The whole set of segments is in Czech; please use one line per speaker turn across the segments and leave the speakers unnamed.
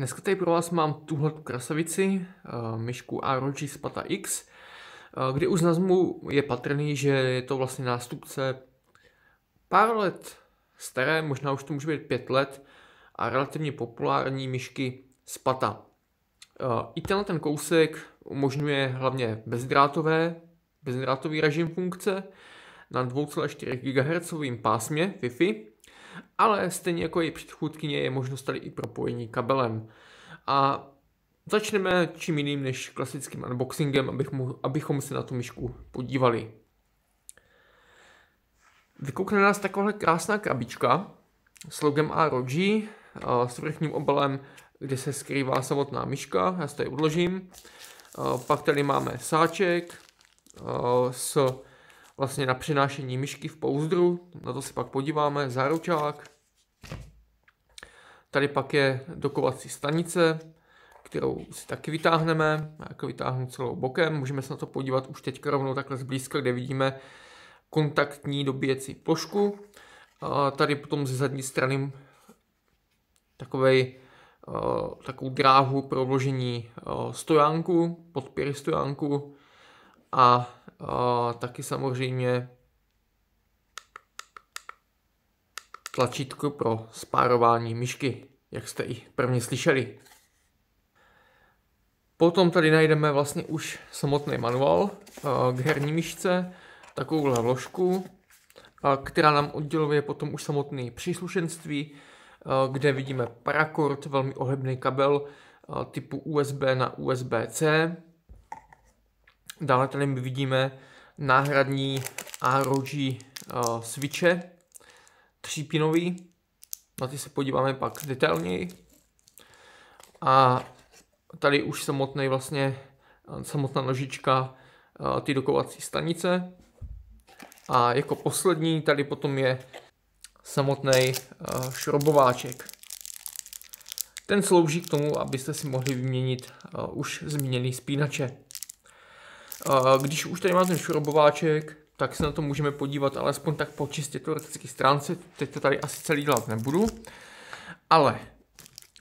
Dneska tady pro vás mám tuhle krasavici, eh, myšku ROG Spata X, eh, kdy už z je patrný, že je to vlastně nástupce pár let staré, možná už to může být pět let, a relativně populární myšky Spata. Eh, I tenhle ten kousek umožňuje hlavně bezdrátové, bezdrátový režim funkce na 2,4 GHz pásmě Wi-Fi, ale stejně jako její předchůdkyně je možnost tady i propojení kabelem. A začneme čím jiným než klasickým unboxingem, abych mu, abychom se na tu myšku podívali. Vykoukne nás takováhle krásná krabička s logem ROG, s vrchním obalem, kde se skrývá samotná myška, já se tady odložím. Pak tady máme sáček s vlastně na přenášení myšky v pouzdru, na to se pak podíváme, záručák. Tady pak je dokovací stanice, kterou si taky vytáhneme, jako vytáhnu celou bokem, můžeme se na to podívat už teď rovnou takhle zblízka, kde vidíme kontaktní dobíjecí plošku. A tady potom ze zadní strany takovej, takovou dráhu pro vložení stojánku, podpěry stojánku a a taky samozřejmě tlačítko pro spárování myšky, jak jste i prvně slyšeli. Potom tady najdeme vlastně už samotný manuál eh, k herní myšce, takovouhle vložku, eh, která nám odděluje potom už samotné příslušenství, eh, kde vidíme parakord, velmi ohebný kabel typu USB na USB-C, Dále tady my vidíme náhradní ROG uh, eh, switche, třípinový, na ty se podíváme pak detailněji. A tady už samotný vlastně, eh, samotná nožička uh, ty dokovací stanice. A jako poslední tady potom je samotný uh, šrobováček. Ten slouží k tomu, abyste si mohli vyměnit uh, už zmíněný spínače. Když už tady máme šrobováček, tak se na to můžeme podívat alespoň tak po čistě teoretické stránce. Teď to tady asi celý dělat nebudu. Ale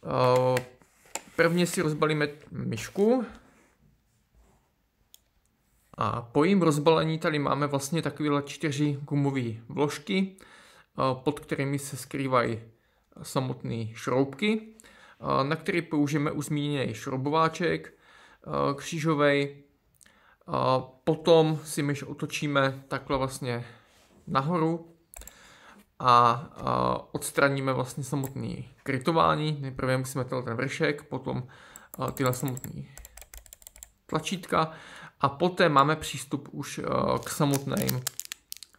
eh, prvně si rozbalíme myšku. A po jejím rozbalení tady máme vlastně takovéhle čtyři gumové vložky, eh, pod kterými se skrývají samotné šroubky, eh, na který použijeme už zmíněný šroubováček, křížový a potom si myš otočíme takhle vlastně nahoru a, a odstraníme vlastně samotný krytování. Nejprve musíme tenhle ten vršek, potom a, tyhle samotný tlačítka a poté máme přístup už a, k samotným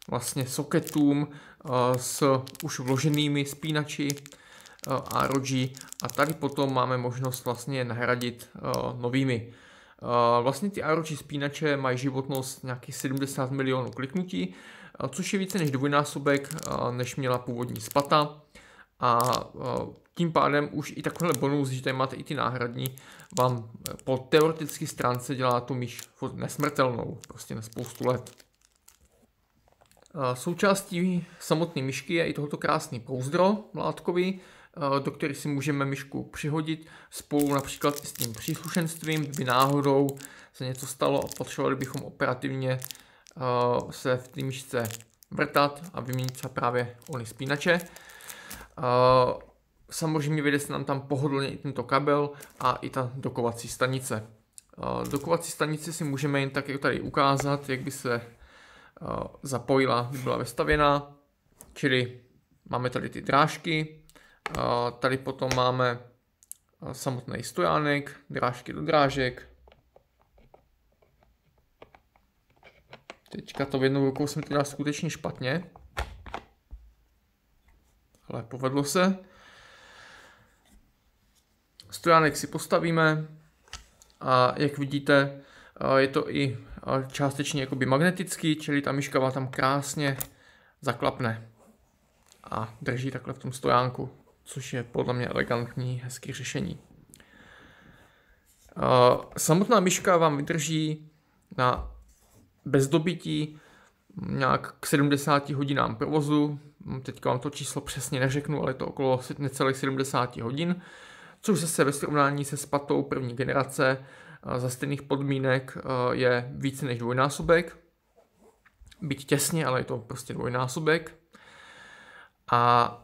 vlastně soketům s už vloženými spínači a ROG a tady potom máme možnost vlastně nahradit novými. Eh, vlastně ty aeročí spínače mají životnost nějakých 70 milionů kliknutí, eh, což je více než dvojnásobek, eh, než měla původní spata. A tím pádem už i takhle bonus, že tady máte i ty náhradní, vám po teoretické stránce dělá tu myš nesmrtelnou, prostě na spoustu let. Součástí samotné myšky je i tohoto krásný pouzdro látkový, Eh, do které si můžeme myšku přihodit spolu například s tím příslušenstvím, kdyby náhodou se něco stalo a potřebovali bychom operativně eh, se v té myšce vrtat a vyměnit se právě ony spínače. Eh, samozřejmě vyjde se nám tam pohodlně i tento kabel a i ta dokovací stanice. Dokovací stanici si můžeme jen tak jako tady ukázat, jak by se zapojila, by byla vystavěná. Čili máme tady ty drážky, Tady potom máme samotný stojánek, drážky do drážek. Teďka to v jednou rukou jsem teda skutečně špatně. Ale povedlo se. Stojánek si postavíme a jak vidíte, je to i částečně jakoby magnetický, čili ta myška vám tam krásně zaklapne a drží takhle v tom stojánku což je podle mě elegantní, hezký řešení. Eh, samotná myška vám vydrží na bezdobití nějak k 70 hodinám provozu. Teďka vám to číslo přesně neřeknu, ale je to okolo necelých 70 hodin, což zase ve srovnání se spatou první generace eh, za stejných podmínek eh, je více než dvojnásobek. Byť těsně, ale je to prostě dvojnásobek. A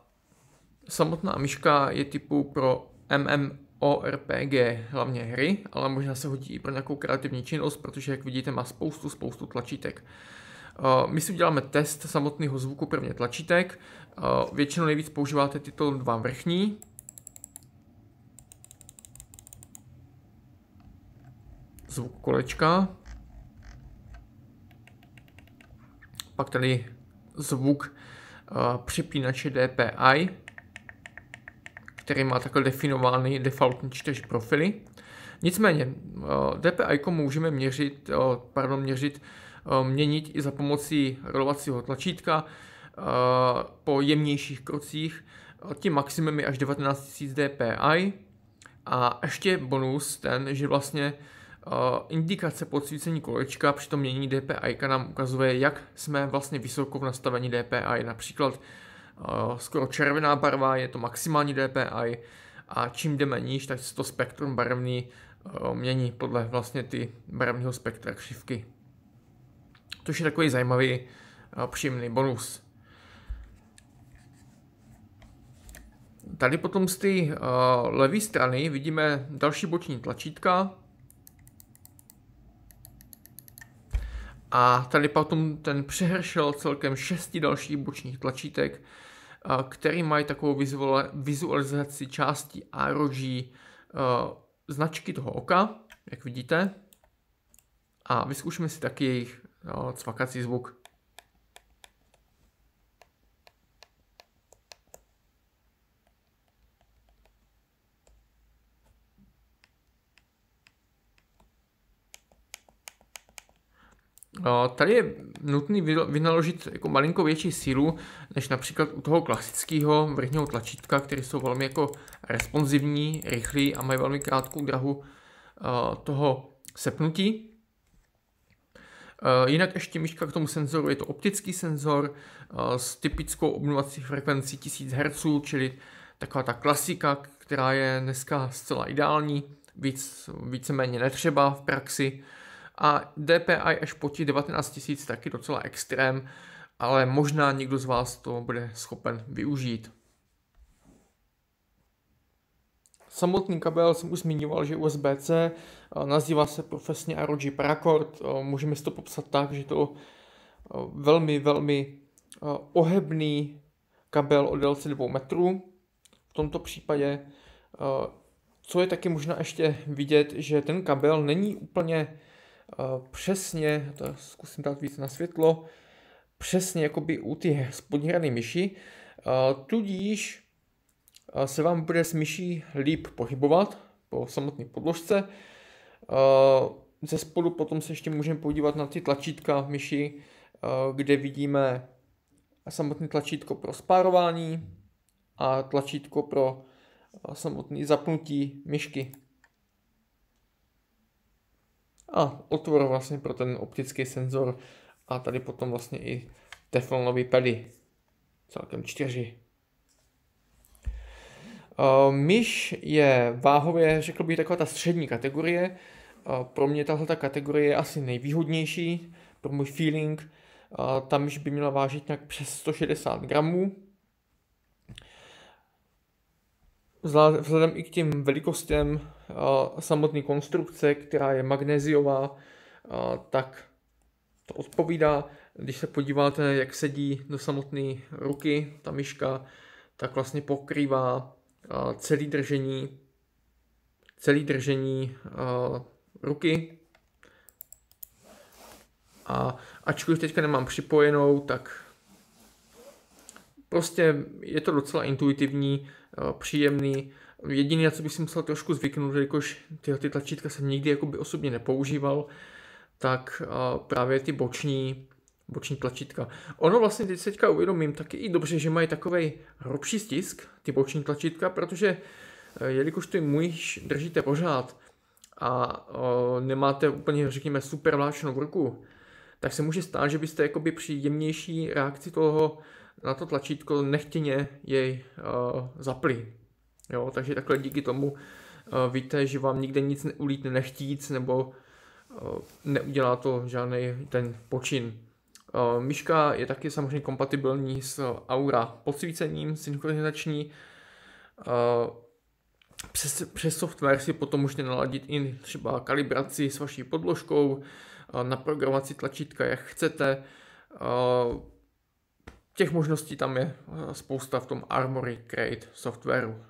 Samotná myška je typu pro MMORPG, hlavně hry, ale možná se hodí i pro nějakou kreativní činnost, protože jak vidíte má spoustu, spoustu tlačítek. Eh, my si uděláme test samotného zvuku prvně tlačítek. Eh, většinou nejvíc používáte tyto dva vrchní. Zvuk kolečka. Pak tady zvuk eh, připínače DPI který má takhle definovány defaultní čtyři profily. Nicméně eh, DPI můžeme měřit, eh, pardon, měřit, eh, měnit i za pomocí rolovacího tlačítka po jemnějších krocích. Tím maximum je až 19 000 DPI a ještě bonus ten, že vlastně indikace podsvícení kolečka při tom mění DPI nám ukazuje, jak jsme vlastně vysoko v nastavení DPI. Například Eh, skoro červená barva, je to maximální DPI a čím jdeme níž, tak se to spektrum barevný eh, mění podle vlastně ty barevného spektra křivky. To je takový zajímavý eh, příjemný bonus. Tady potom z té uh, levé strany vidíme další boční tlačítka. A tady potom ten přehršel celkem šesti dalších bočních tlačítek, který mají takovou vizualizaci části roží značky toho oka, jak vidíte. A vyzkoušíme si taky jejich cvakací zvuk. Tady je nutný vynaložit jako malinko větší sílu, než například u toho klasického vrchního tlačítka, které jsou velmi jako responsivní, rychlí a mají velmi krátkou drahu toho sepnutí. Jinak ještě myška k tomu senzoru, je to optický senzor s typickou obnovací frekvencí 1000 Hz, čili taková ta klasika, která je dneska zcela ideální, víc, víceméně netřeba v praxi a DPI až po těch 19 000 taky docela extrém, ale možná někdo z vás to bude schopen využít. Samotný kabel jsem už zmiňoval, že USB-C, eh, nazývá se profesně ROG Paracord, eh, můžeme si to popsat tak, že to eh, velmi, velmi ohebný kabel o délce 2 metrů. V tomto případě, co je taky možná ještě vidět, že ten kabel není úplně přesně, to zkusím dát víc na světlo, přesně by u ty spodní hrany myši, tudíž se vám bude s myší líp pohybovat po samotné podložce. Ze spodu potom se ještě můžeme podívat na ty tlačítka v myši, kde vidíme samotné tlačítko pro spárování a tlačítko pro samotné zapnutí myšky a otvor vlastně pro ten optický senzor a tady potom vlastně i teflonový pady, celkem čtyři. Myš je váhově, řekl bych, taková ta střední kategorie. Pro mě tahle kategorie je asi nejvýhodnější, pro můj feeling. Ta myš by měla vážit nějak přes 160 gramů vzhledem i k těm velikostem samotné konstrukce, která je magnéziová, tak to odpovídá. Když se podíváte, jak sedí do samotné ruky ta myška, tak vlastně pokrývá celý držení, celý držení ruky. A ačkoliv teďka nemám připojenou, tak Prostě je to docela intuitivní, eh, příjemný. Jediné, co bych si musel trošku zvyknout, jakož tyhle ty tlačítka jsem nikdy jakoby osobně nepoužíval, tak eh, právě ty boční, boční tlačítka. Ono vlastně teď teďka uvědomím taky i dobře, že mají takový hrubší stisk, ty boční tlačítka, protože eh, jelikož ty můj držíte pořád a nemáte úplně, řekněme, super vláčnou ruku, tak se může stát, že byste jakoby při jemnější reakci toho na to tlačítko nechtěně jej uh, Jo, takže takhle díky tomu uh, víte, že vám nikde nic neulítne nechtíc nebo uh, neudělá to žádný ten počin. Uh, myška je taky samozřejmě kompatibilní s Aura podsvícením, synchronizační. Uh, přes, přes software si potom můžete naladit i třeba kalibraci s vaší podložkou, si tlačítka, jak chcete těch možností tam je eh, spousta v tom Armory Crate softwaru.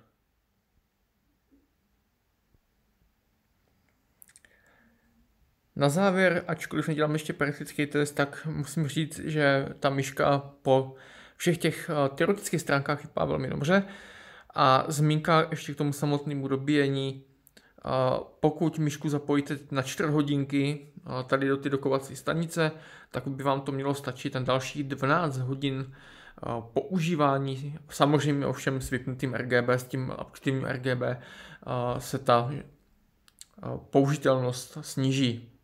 Na závěr, ačkoliv nedělám ještě praktický test, tak musím říct, že ta myška po všech těch eh, teoretických stránkách vypadá velmi dobře a zmínka ještě k tomu samotnému dobíjení pokud myšku zapojíte na 4 hodinky tady do ty dokovací stanice, tak by vám to mělo stačit na další 12 hodin používání, samozřejmě ovšem s vypnutým RGB, s tím aktivním RGB se ta použitelnost sníží.